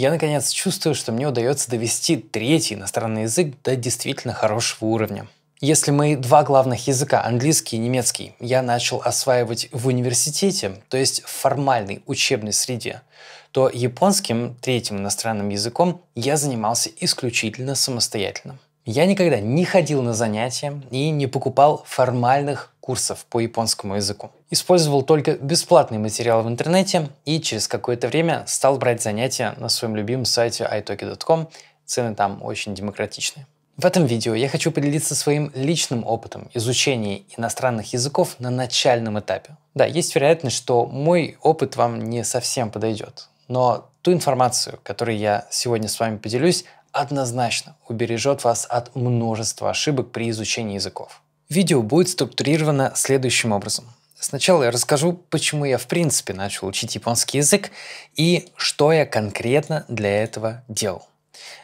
Я, наконец, чувствую, что мне удается довести третий иностранный язык до действительно хорошего уровня. Если мои два главных языка, английский и немецкий, я начал осваивать в университете, то есть в формальной учебной среде, то японским, третьим иностранным языком, я занимался исключительно самостоятельно. Я никогда не ходил на занятия и не покупал формальных курсов по японскому языку. Использовал только бесплатные материалы в интернете и через какое-то время стал брать занятия на своем любимом сайте italki.com. Цены там очень демократичные. В этом видео я хочу поделиться своим личным опытом изучения иностранных языков на начальном этапе. Да, есть вероятность, что мой опыт вам не совсем подойдет, но ту информацию, которой я сегодня с вами поделюсь, однозначно убережет вас от множества ошибок при изучении языков. Видео будет структурировано следующим образом. Сначала я расскажу, почему я в принципе начал учить японский язык и что я конкретно для этого делал.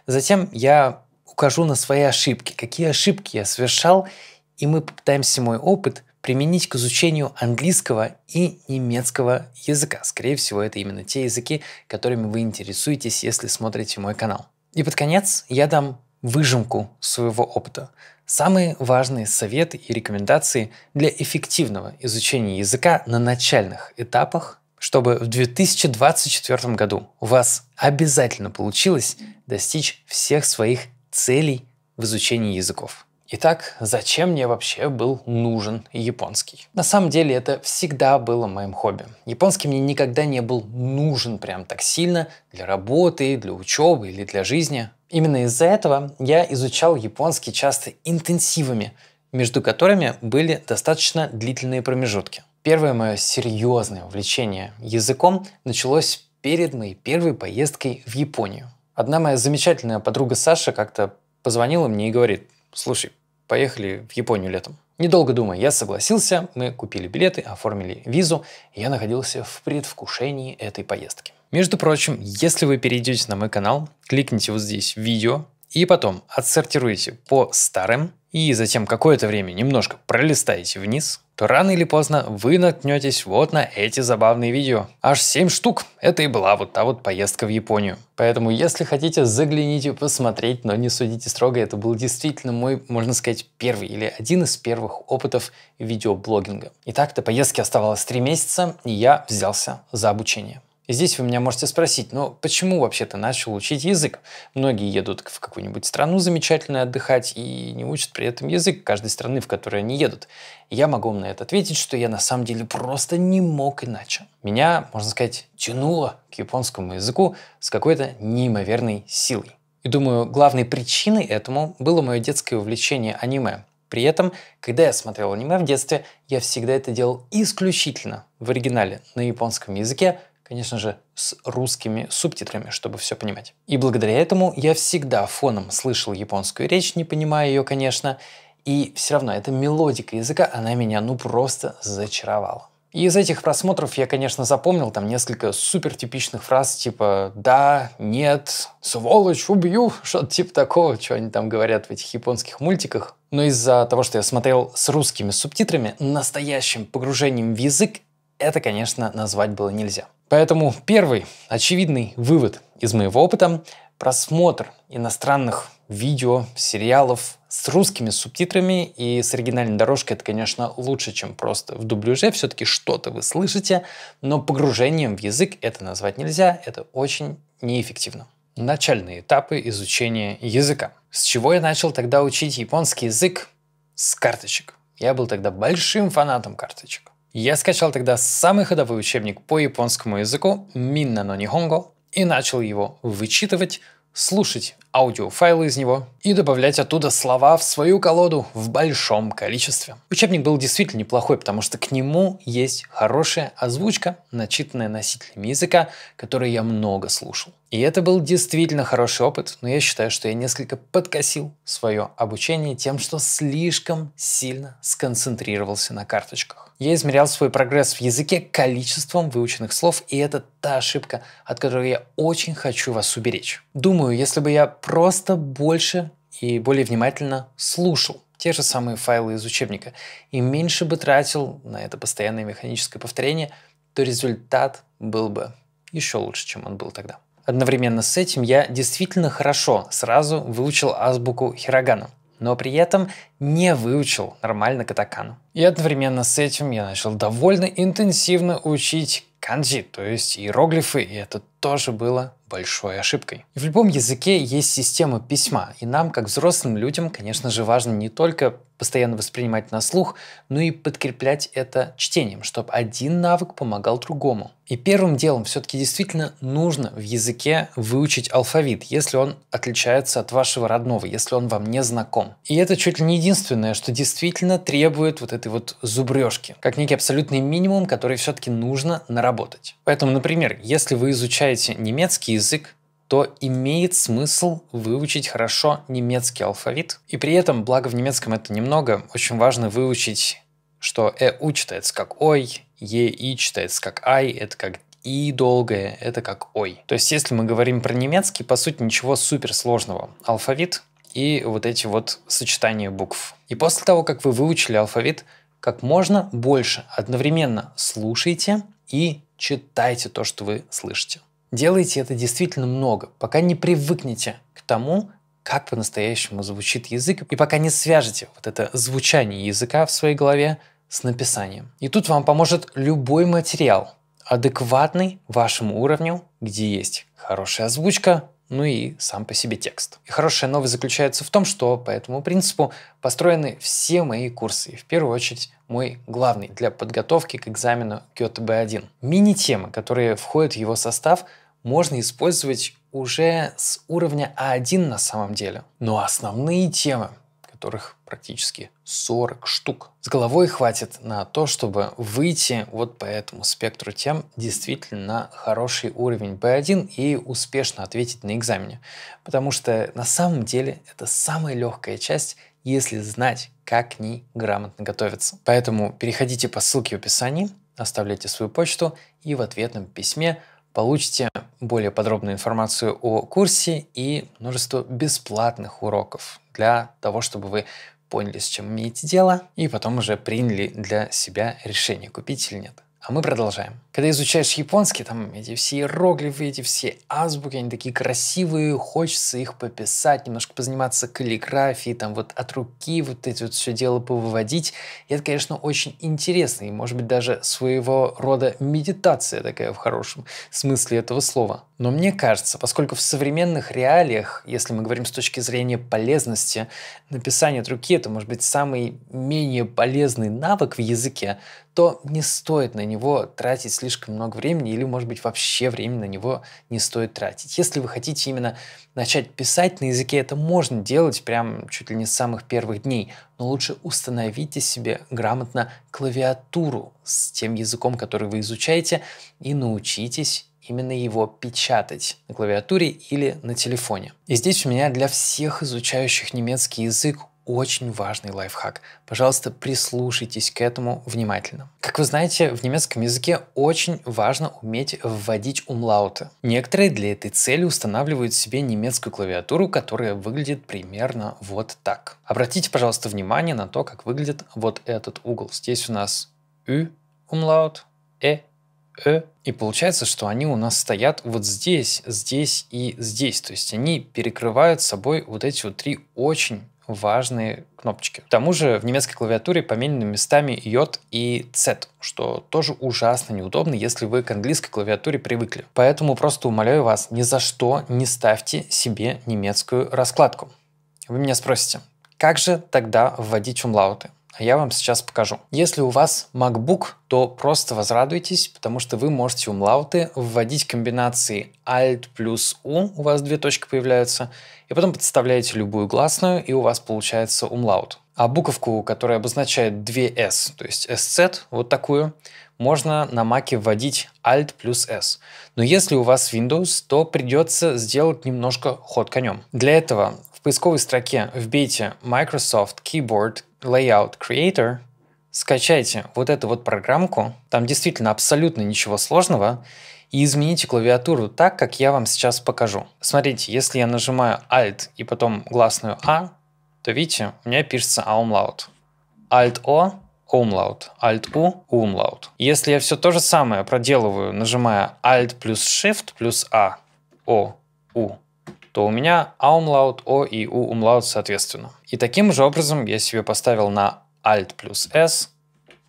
Затем я укажу на свои ошибки, какие ошибки я совершал, и мы попытаемся мой опыт применить к изучению английского и немецкого языка. Скорее всего, это именно те языки, которыми вы интересуетесь, если смотрите мой канал. И под конец я дам выжимку своего опыта, Самые важные советы и рекомендации для эффективного изучения языка на начальных этапах, чтобы в 2024 году у вас обязательно получилось достичь всех своих целей в изучении языков. Итак, зачем мне вообще был нужен японский? На самом деле это всегда было моим хобби. Японский мне никогда не был нужен прям так сильно для работы, для учебы или для жизни. Именно из-за этого я изучал японский часто интенсивами, между которыми были достаточно длительные промежутки. Первое мое серьезное увлечение языком началось перед моей первой поездкой в Японию. Одна моя замечательная подруга Саша как-то позвонила мне и говорит, слушай, поехали в Японию летом. Недолго думая, я согласился, мы купили билеты, оформили визу, и я находился в предвкушении этой поездки. Между прочим, если вы перейдете на мой канал, кликните вот здесь в «Видео», и потом отсортируете по старым, и затем какое-то время немножко пролистаете вниз, то рано или поздно вы наткнетесь вот на эти забавные видео. Аж 7 штук. Это и была вот та вот поездка в Японию. Поэтому, если хотите, загляните посмотреть, но не судите строго. Это был действительно мой, можно сказать, первый или один из первых опытов видеоблогинга. Итак, до поездки оставалось 3 месяца, и я взялся за обучение. И здесь вы меня можете спросить, ну почему вообще ты начал учить язык? Многие едут в какую-нибудь страну замечательную отдыхать и не учат при этом язык каждой страны, в которой они едут. я могу на это ответить, что я на самом деле просто не мог иначе. Меня, можно сказать, тянуло к японскому языку с какой-то неимоверной силой. И думаю, главной причиной этому было мое детское увлечение аниме. При этом, когда я смотрел аниме в детстве, я всегда это делал исключительно в оригинале на японском языке – конечно же, с русскими субтитрами, чтобы все понимать. И благодаря этому я всегда фоном слышал японскую речь, не понимая ее, конечно, и все равно эта мелодика языка, она меня ну просто зачаровала. И из этих просмотров я, конечно, запомнил там несколько супер типичных фраз типа «да», «нет», «сволочь», «убью», что-то типа такого, что они там говорят в этих японских мультиках. Но из-за того, что я смотрел с русскими субтитрами, настоящим погружением в язык это, конечно, назвать было нельзя. Поэтому первый очевидный вывод из моего опыта – просмотр иностранных видео, сериалов с русскими субтитрами и с оригинальной дорожкой это, конечно, лучше, чем просто в дубляже. Все-таки что-то вы слышите, но погружением в язык это назвать нельзя, это очень неэффективно. Начальные этапы изучения языка. С чего я начал тогда учить японский язык? С карточек. Я был тогда большим фанатом карточек. Я скачал тогда самый ходовой учебник по японскому языку Минна но Нихонго и начал его вычитывать, слушать аудиофайлы из него и добавлять оттуда слова в свою колоду в большом количестве. Учебник был действительно неплохой, потому что к нему есть хорошая озвучка, начитанная носителями языка, который я много слушал. И это был действительно хороший опыт, но я считаю, что я несколько подкосил свое обучение тем, что слишком сильно сконцентрировался на карточках. Я измерял свой прогресс в языке количеством выученных слов, и это та ошибка, от которой я очень хочу вас уберечь. Думаю, если бы я просто больше и более внимательно слушал те же самые файлы из учебника и меньше бы тратил на это постоянное механическое повторение, то результат был бы еще лучше, чем он был тогда. Одновременно с этим я действительно хорошо сразу выучил азбуку Хирогана, но при этом не выучил нормально катакану. И одновременно с этим я начал довольно интенсивно учить канзи, то есть иероглифы, и это тоже было большой ошибкой. И в любом языке есть система письма, и нам, как взрослым людям, конечно же, важно не только постоянно воспринимать на слух, ну и подкреплять это чтением, чтобы один навык помогал другому. И первым делом все-таки действительно нужно в языке выучить алфавит, если он отличается от вашего родного, если он вам не знаком. И это чуть ли не единственное, что действительно требует вот этой вот зубрежки, как некий абсолютный минимум, который все-таки нужно наработать. Поэтому, например, если вы изучаете немецкий язык, то имеет смысл выучить хорошо немецкий алфавит. И при этом, благо в немецком это немного, очень важно выучить, что «эу» читается как «ой», «еи» читается как «ай», это как и долгое – это как «ой». То есть, если мы говорим про немецкий, по сути, ничего суперсложного. Алфавит и вот эти вот сочетания букв. И после того, как вы выучили алфавит, как можно больше одновременно слушайте и читайте то, что вы слышите. Делайте это действительно много, пока не привыкнете к тому, как по-настоящему звучит язык, и пока не свяжете вот это звучание языка в своей голове с написанием. И тут вам поможет любой материал, адекватный вашему уровню, где есть хорошая озвучка, ну и сам по себе текст. И хорошая новость заключается в том, что по этому принципу построены все мои курсы, и в первую очередь мой главный для подготовки к экзамену КТБ-1. Мини-темы, которые входят в его состав, можно использовать уже с уровня А1 на самом деле. Но основные темы, которых практически 40 штук. С головой хватит на то, чтобы выйти вот по этому спектру тем действительно на хороший уровень B1 и успешно ответить на экзамене. Потому что на самом деле это самая легкая часть, если знать, как к ней грамотно готовиться. Поэтому переходите по ссылке в описании, оставляйте свою почту и в ответном письме получите более подробную информацию о курсе и множество бесплатных уроков для того, чтобы вы поняли, с чем имеете дело, и потом уже приняли для себя решение, купить или нет. А мы продолжаем. Когда изучаешь японский, там эти все иероглифы, эти все азбуки, они такие красивые, хочется их пописать, немножко позаниматься каллиграфией, там вот от руки вот эти вот все дело повыводить. И это, конечно, очень интересно, и может быть даже своего рода медитация такая в хорошем смысле этого слова. Но мне кажется, поскольку в современных реалиях, если мы говорим с точки зрения полезности, написание от руки это может быть самый менее полезный навык в языке, то не стоит на него тратить слишком много времени или, может быть, вообще время на него не стоит тратить. Если вы хотите именно начать писать на языке, это можно делать прям чуть ли не с самых первых дней, но лучше установите себе грамотно клавиатуру с тем языком, который вы изучаете, и научитесь именно его печатать на клавиатуре или на телефоне. И здесь у меня для всех изучающих немецкий язык очень важный лайфхак. Пожалуйста, прислушайтесь к этому внимательно. Как вы знаете, в немецком языке очень важно уметь вводить умлауты. Некоторые для этой цели устанавливают себе немецкую клавиатуру, которая выглядит примерно вот так. Обратите, пожалуйста, внимание на то, как выглядит вот этот угол. Здесь у нас «ü» умлаут, «э» э. И получается, что они у нас стоят вот здесь, здесь и здесь. То есть они перекрывают собой вот эти вот три очень важные кнопочки. К тому же в немецкой клавиатуре поменены местами йод и Z, что тоже ужасно неудобно, если вы к английской клавиатуре привыкли. Поэтому просто умоляю вас, ни за что не ставьте себе немецкую раскладку. Вы меня спросите, как же тогда вводить умлауты? я вам сейчас покажу. Если у вас MacBook, то просто возрадуйтесь, потому что вы можете умлауты вводить комбинации Alt плюс U, у вас две точки появляются, и потом подставляете любую гласную, и у вас получается умлаут. А буковку, которая обозначает 2S, то есть SZ, вот такую, можно на маке вводить Alt плюс S. Но если у вас Windows, то придется сделать немножко ход конем. Для этого в поисковой строке вбейте Microsoft Keyboard Layout Creator, скачайте вот эту вот программку, там действительно абсолютно ничего сложного, и измените клавиатуру так, как я вам сейчас покажу. Смотрите, если я нажимаю Alt и потом гласную А, то видите, у меня пишется Aumlaut. Alt-O умлаут, Alt-U, умлаут. Если я все то же самое проделываю, нажимая Alt плюс Shift плюс A, O, U, то у меня а умлаут о и у умлаут соответственно. И таким же образом я себе поставил на alt плюс s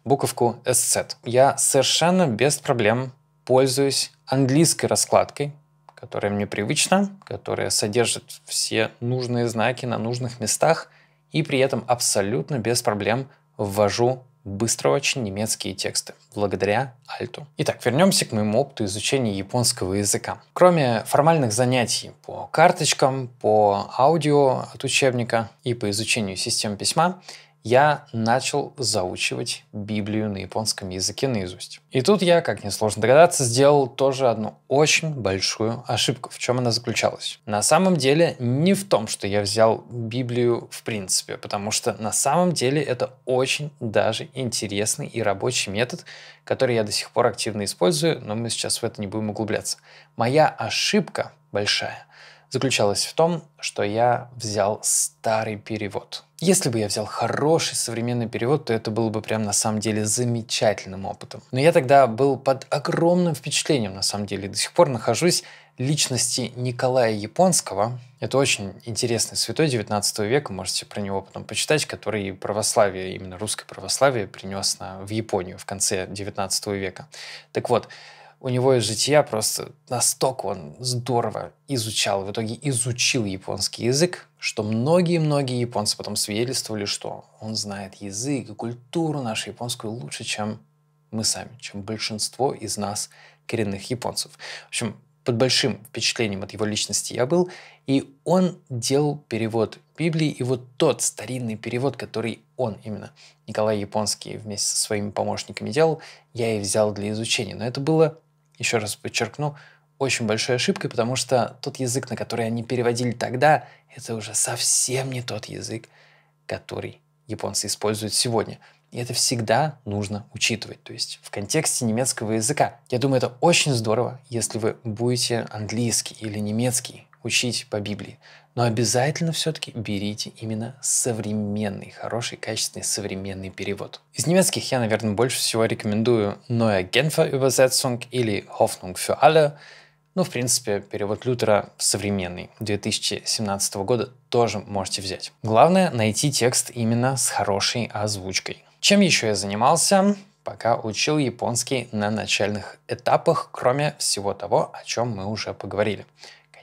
буковку sz. Я совершенно без проблем пользуюсь английской раскладкой, которая мне привычна, которая содержит все нужные знаки на нужных местах, и при этом абсолютно без проблем ввожу быстро очень немецкие тексты благодаря альту. Итак, вернемся к моему опыту изучения японского языка. Кроме формальных занятий по карточкам, по аудио от учебника и по изучению систем письма, я начал заучивать Библию на японском языке наизусть. И тут я, как несложно догадаться, сделал тоже одну очень большую ошибку. В чем она заключалась? На самом деле не в том, что я взял Библию в принципе, потому что на самом деле это очень даже интересный и рабочий метод, который я до сих пор активно использую, но мы сейчас в это не будем углубляться. Моя ошибка большая – заключалась в том, что я взял старый перевод. Если бы я взял хороший современный перевод, то это было бы прям на самом деле замечательным опытом. Но я тогда был под огромным впечатлением, на самом деле, до сих пор нахожусь личности Николая Японского. Это очень интересный святой 19 века, можете про него потом почитать, который православие, именно русское православие, принес на, в Японию в конце 19 века. Так вот, у него из жития просто настолько он здорово изучал, в итоге изучил японский язык, что многие-многие японцы потом свидетельствовали, что он знает язык и культуру нашу японскую лучше, чем мы сами, чем большинство из нас коренных японцев. В общем, под большим впечатлением от его личности я был, и он делал перевод Библии, и вот тот старинный перевод, который он именно, Николай Японский, вместе со своими помощниками делал, я и взял для изучения. Но это было еще раз подчеркну, очень большой ошибкой, потому что тот язык, на который они переводили тогда, это уже совсем не тот язык, который японцы используют сегодня. И это всегда нужно учитывать, то есть в контексте немецкого языка. Я думаю, это очень здорово, если вы будете английский или немецкий учить по Библии. Но обязательно все-таки берите именно современный, хороший, качественный современный перевод. Из немецких я, наверное, больше всего рекомендую Neue Genfer Übersetzung или Hoffnung für alle. Ну, в принципе, перевод Лютера современный, 2017 года, тоже можете взять. Главное, найти текст именно с хорошей озвучкой. Чем еще я занимался? пока учил японский на начальных этапах, кроме всего того, о чем мы уже поговорили.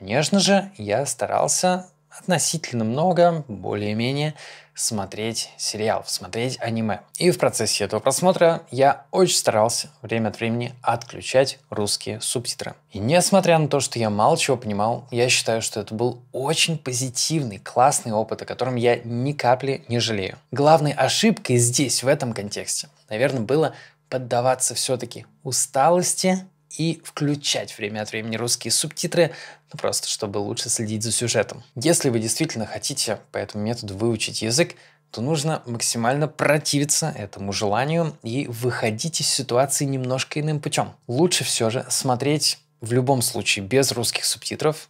Конечно же, я старался относительно много, более-менее, смотреть сериал, смотреть аниме. И в процессе этого просмотра я очень старался время от времени отключать русские субтитры. И несмотря на то, что я мало чего понимал, я считаю, что это был очень позитивный, классный опыт, о котором я ни капли не жалею. Главной ошибкой здесь, в этом контексте, наверное, было поддаваться все-таки усталости и включать время от времени русские субтитры, ну, просто чтобы лучше следить за сюжетом. Если вы действительно хотите по этому методу выучить язык, то нужно максимально противиться этому желанию и выходить из ситуации немножко иным путем. Лучше все же смотреть в любом случае без русских субтитров,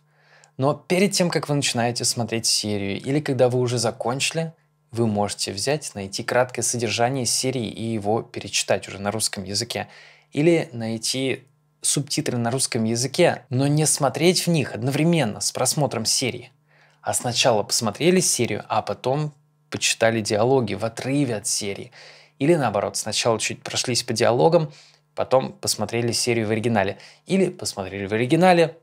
но перед тем, как вы начинаете смотреть серию или когда вы уже закончили, вы можете взять, найти краткое содержание серии и его перечитать уже на русском языке. Или найти субтитры на русском языке, но не смотреть в них одновременно с просмотром серии. А сначала посмотрели серию, а потом почитали диалоги в отрыве от серии. Или наоборот, сначала чуть прошлись по диалогам, потом посмотрели серию в оригинале. Или посмотрели в оригинале,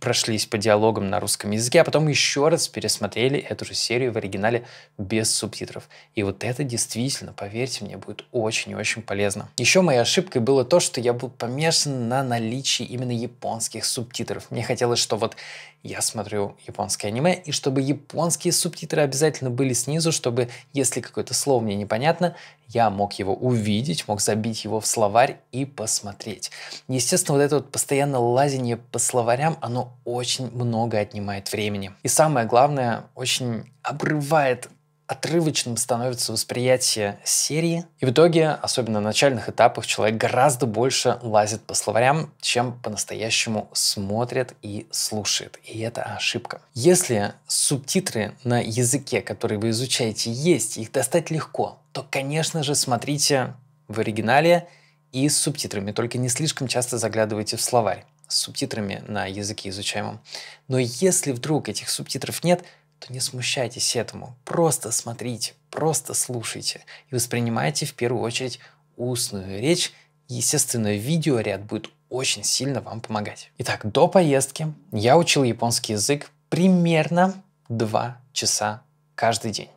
прошлись по диалогам на русском языке, а потом еще раз пересмотрели эту же серию в оригинале без субтитров. И вот это действительно, поверьте мне, будет очень и очень полезно. Еще моей ошибкой было то, что я был помешан на наличии именно японских субтитров. Мне хотелось, что вот я смотрю японское аниме, и чтобы японские субтитры обязательно были снизу, чтобы если какое-то слово мне непонятно, я мог его увидеть, мог забить его в словарь и посмотреть. Естественно, вот это вот постоянное лазение по словарям, оно очень много отнимает времени. И самое главное, очень обрывает отрывочным становится восприятие серии. И в итоге, особенно на начальных этапах, человек гораздо больше лазит по словарям, чем по-настоящему смотрит и слушает. И это ошибка. Если субтитры на языке, который вы изучаете, есть, их достать легко, то, конечно же, смотрите в оригинале и с субтитрами, только не слишком часто заглядывайте в словарь с субтитрами на языке изучаемом. Но если вдруг этих субтитров нет – то не смущайтесь этому. Просто смотрите, просто слушайте и воспринимайте в первую очередь устную речь. Естественно, видеоряд будет очень сильно вам помогать. Итак, до поездки я учил японский язык примерно 2 часа каждый день.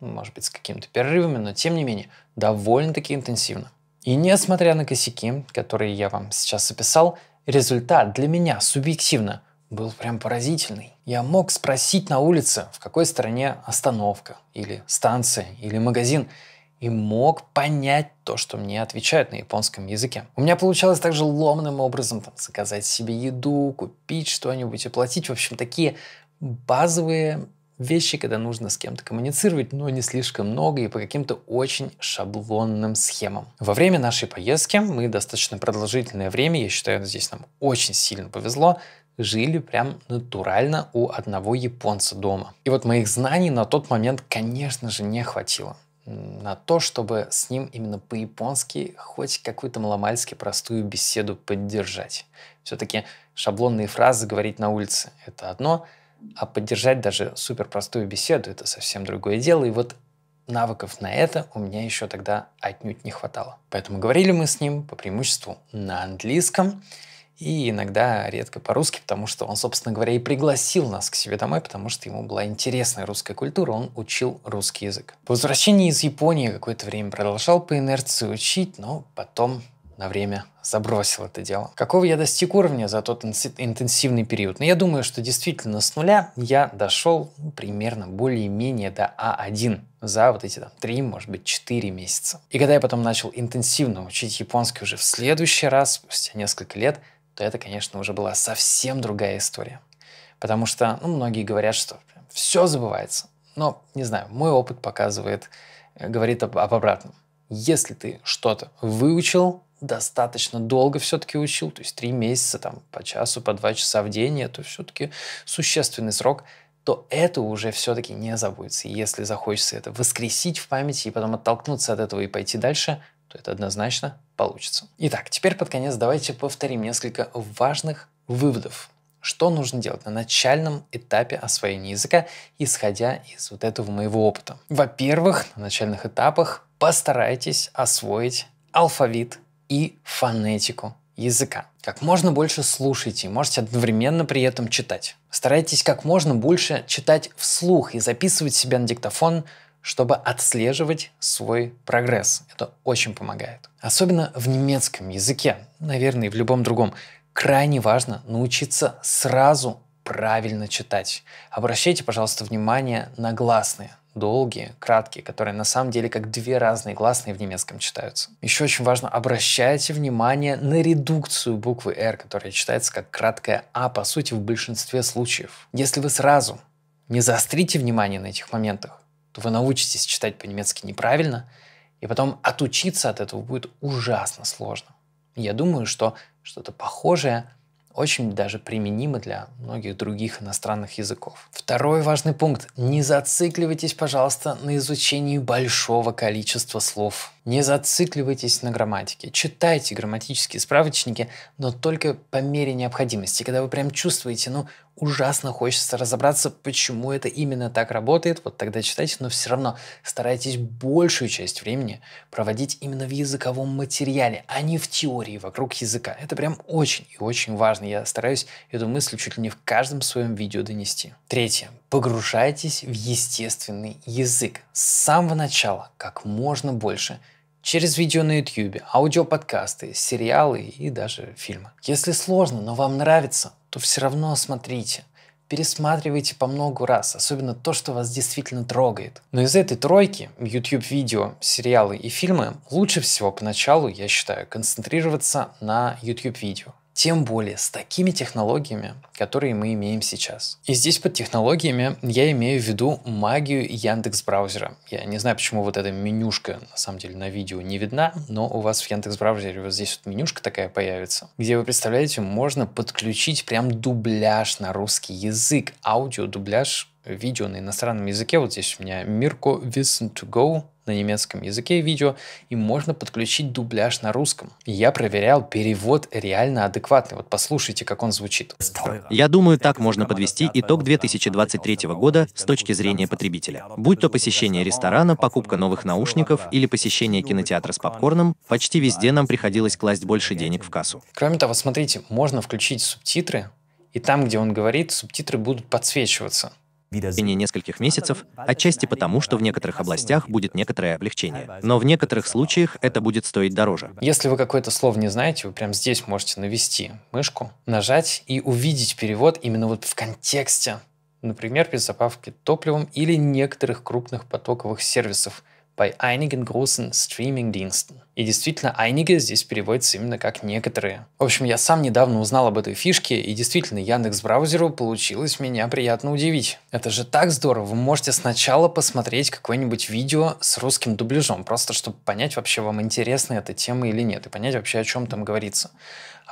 Может быть, с какими-то перерывами, но тем не менее, довольно-таки интенсивно. И несмотря на косяки, которые я вам сейчас описал, результат для меня субъективно – был прям поразительный. Я мог спросить на улице, в какой стране остановка, или станция, или магазин, и мог понять то, что мне отвечают на японском языке. У меня получалось также ломным образом там, заказать себе еду, купить что-нибудь, оплатить. В общем, такие базовые вещи, когда нужно с кем-то коммуницировать, но не слишком много и по каким-то очень шаблонным схемам. Во время нашей поездки мы достаточно продолжительное время, я считаю, здесь нам очень сильно повезло, жили прям натурально у одного японца дома. И вот моих знаний на тот момент, конечно же, не хватило на то, чтобы с ним именно по-японски хоть какую-то маломальски простую беседу поддержать. Все-таки шаблонные фразы говорить на улице – это одно, а поддержать даже супер простую беседу – это совсем другое дело. И вот навыков на это у меня еще тогда отнюдь не хватало. Поэтому говорили мы с ним по преимуществу на английском и иногда редко по-русски, потому что он, собственно говоря, и пригласил нас к себе домой, потому что ему была интересна русская культура, он учил русский язык. По возвращении из Японии какое-то время продолжал по инерции учить, но потом на время забросил это дело. Какого я достиг уровня за тот интенсивный период? Но ну, я думаю, что действительно с нуля я дошел примерно более-менее до А1 за вот эти там 3, может быть, четыре месяца. И когда я потом начал интенсивно учить японский уже в следующий раз, спустя несколько лет, то это, конечно, уже была совсем другая история. Потому что ну, многие говорят, что все забывается. Но, не знаю, мой опыт показывает, э, говорит об, об обратном. Если ты что-то выучил, достаточно долго все-таки учил, то есть три месяца, там, по часу, по два часа в день, это все-таки существенный срок, то это уже все-таки не забудется. И если захочется это воскресить в памяти и потом оттолкнуться от этого и пойти дальше, то это однозначно получится. Итак, теперь под конец давайте повторим несколько важных выводов. Что нужно делать на начальном этапе освоения языка, исходя из вот этого моего опыта? Во-первых, на начальных этапах постарайтесь освоить алфавит и фонетику языка. Как можно больше слушайте, можете одновременно при этом читать. Старайтесь как можно больше читать вслух и записывать себя на диктофон чтобы отслеживать свой прогресс. Это очень помогает. Особенно в немецком языке, наверное, и в любом другом, крайне важно научиться сразу правильно читать. Обращайте, пожалуйста, внимание на гласные долгие, краткие, которые на самом деле как две разные гласные в немецком читаются. Еще очень важно, обращайте внимание на редукцию буквы R, которая читается как краткая А, по сути, в большинстве случаев. Если вы сразу не заострите внимание на этих моментах, то вы научитесь читать по-немецки неправильно, и потом отучиться от этого будет ужасно сложно. Я думаю, что что-то похожее очень даже применимо для многих других иностранных языков. Второй важный пункт. Не зацикливайтесь, пожалуйста, на изучении большого количества слов. Не зацикливайтесь на грамматике. Читайте грамматические справочники, но только по мере необходимости, когда вы прям чувствуете, ну, ужасно хочется разобраться, почему это именно так работает, вот тогда читайте, но все равно старайтесь большую часть времени проводить именно в языковом материале, а не в теории вокруг языка. Это прям очень и очень важно. Я стараюсь эту мысль чуть ли не в каждом своем видео донести. Третье. Погружайтесь в естественный язык с самого начала, как можно больше через видео на YouTube, аудиоподкасты, сериалы и даже фильмы. Если сложно, но вам нравится, то все равно смотрите пересматривайте по многу раз, особенно то, что вас действительно трогает. Но из этой тройки YouTube видео, сериалы и фильмы лучше всего поначалу, я считаю, концентрироваться на YouTube видео тем более с такими технологиями, которые мы имеем сейчас. И здесь под технологиями я имею в виду магию Яндекс браузера. Я не знаю, почему вот эта менюшка на самом деле на видео не видна, но у вас в Яндекс браузере вот здесь вот менюшка такая появится, где вы представляете, можно подключить прям дубляж на русский язык, аудио дубляж видео на иностранном языке. Вот здесь у меня Mirko Wissen to Go на немецком языке видео, и можно подключить дубляж на русском. Я проверял, перевод реально адекватный. Вот послушайте, как он звучит. Я думаю, так можно подвести итог 2023 года с точки зрения потребителя. Будь то посещение ресторана, покупка новых наушников или посещение кинотеатра с попкорном, почти везде нам приходилось класть больше денег в кассу. Кроме того, смотрите, можно включить субтитры, и там, где он говорит, субтитры будут подсвечиваться. В течение нескольких месяцев, отчасти потому, что в некоторых областях будет некоторое облегчение. Но в некоторых случаях это будет стоить дороже. Если вы какое-то слово не знаете, вы прямо здесь можете навести мышку, нажать и увидеть перевод именно вот в контексте. Например, при заправке топливом или некоторых крупных потоковых сервисов – bei einigen großen Streaming-Diensten. И действительно, einige здесь переводится именно как некоторые. В общем, я сам недавно узнал об этой фишке, и действительно, Яндекс браузеру получилось меня приятно удивить. Это же так здорово, вы можете сначала посмотреть какое-нибудь видео с русским дубляжом, просто чтобы понять вообще, вам интересна эта тема или нет, и понять вообще, о чем там говорится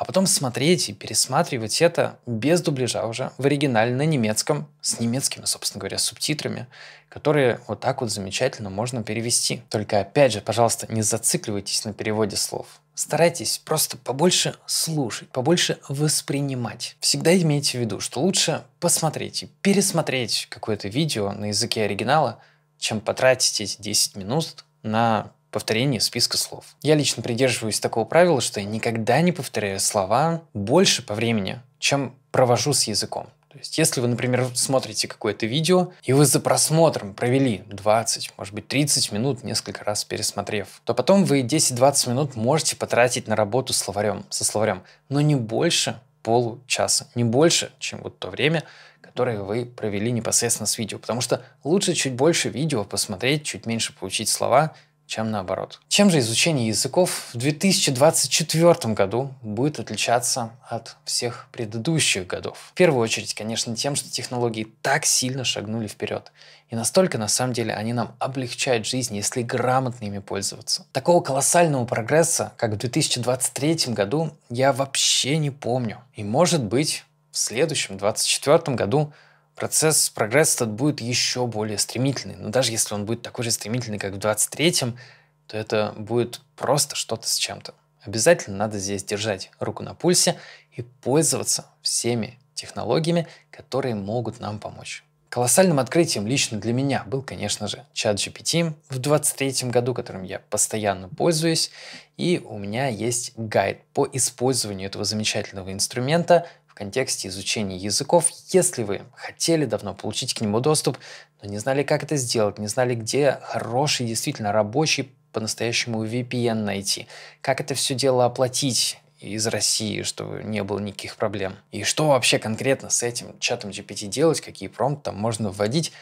а потом смотреть и пересматривать это без дубляжа уже в оригинале на немецком, с немецкими, собственно говоря, субтитрами, которые вот так вот замечательно можно перевести. Только опять же, пожалуйста, не зацикливайтесь на переводе слов. Старайтесь просто побольше слушать, побольше воспринимать. Всегда имейте в виду, что лучше посмотреть и пересмотреть какое-то видео на языке оригинала, чем потратить эти 10 минут на повторение списка слов. Я лично придерживаюсь такого правила, что я никогда не повторяю слова больше по времени, чем провожу с языком. То есть, если вы, например, смотрите какое-то видео, и вы за просмотром провели 20, может быть, 30 минут, несколько раз пересмотрев, то потом вы 10-20 минут можете потратить на работу словарем, со словарем, но не больше получаса, не больше, чем вот то время, которые вы провели непосредственно с видео. Потому что лучше чуть больше видео посмотреть, чуть меньше получить слова, чем наоборот. Чем же изучение языков в 2024 году будет отличаться от всех предыдущих годов? В первую очередь, конечно, тем, что технологии так сильно шагнули вперед. И настолько, на самом деле, они нам облегчают жизнь, если грамотно ими пользоваться. Такого колоссального прогресса, как в 2023 году, я вообще не помню. И, может быть, в следующем, 2024 году, процесс, прогресса этот будет еще более стремительный. Но даже если он будет такой же стремительный, как в 23-м, то это будет просто что-то с чем-то. Обязательно надо здесь держать руку на пульсе и пользоваться всеми технологиями, которые могут нам помочь. Колоссальным открытием лично для меня был, конечно же, чат GPT в 23 году, которым я постоянно пользуюсь, и у меня есть гайд по использованию этого замечательного инструмента – в контексте изучения языков, если вы хотели давно получить к нему доступ, но не знали, как это сделать, не знали, где хороший, действительно рабочий, по-настоящему VPN найти, как это все дело оплатить из России, чтобы не было никаких проблем. И что вообще конкретно с этим чатом GPT делать, какие промпты там можно вводить.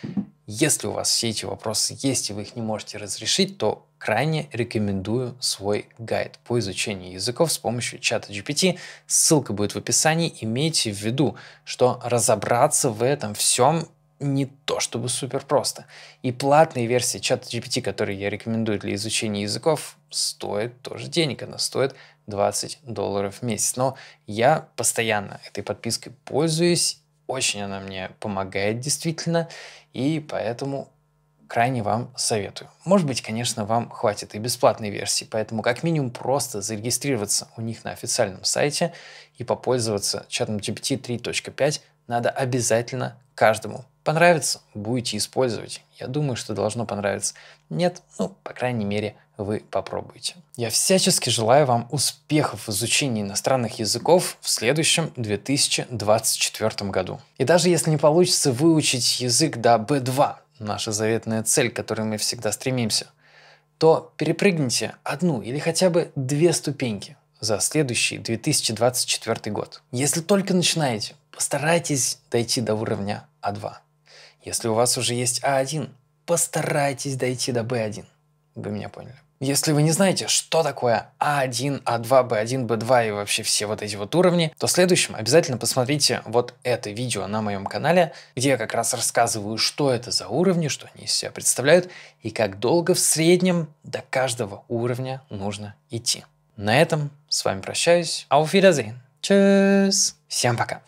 Если у вас все эти вопросы есть и вы их не можете разрешить, то крайне рекомендую свой гайд по изучению языков с помощью чата GPT. Ссылка будет в описании. Имейте в виду, что разобраться в этом всем не то чтобы супер просто. И платные версии чата GPT, которые я рекомендую для изучения языков, стоят тоже денег. Она стоит 20 долларов в месяц. Но я постоянно этой подпиской пользуюсь, очень она мне помогает действительно, и поэтому крайне вам советую. Может быть, конечно, вам хватит и бесплатной версии, поэтому как минимум просто зарегистрироваться у них на официальном сайте и попользоваться чатом GPT 3.5 надо обязательно каждому. Понравится – будете использовать. Я думаю, что должно понравиться. Нет – ну, по крайней мере, вы попробуйте. Я всячески желаю вам успехов в изучении иностранных языков в следующем 2024 году. И даже если не получится выучить язык до B2, наша заветная цель, к которой мы всегда стремимся, то перепрыгните одну или хотя бы две ступеньки за следующий 2024 год. Если только начинаете, постарайтесь дойти до уровня А2. Если у вас уже есть А1, постарайтесь дойти до b 1 Вы меня поняли. Если вы не знаете, что такое А1, А2, Б1, Б2 и вообще все вот эти вот уровни, то в следующем обязательно посмотрите вот это видео на моем канале, где я как раз рассказываю, что это за уровни, что они из себя представляют и как долго в среднем до каждого уровня нужно идти. На этом с вами прощаюсь. Auf Wiedersehen. Tschüss. Всем пока.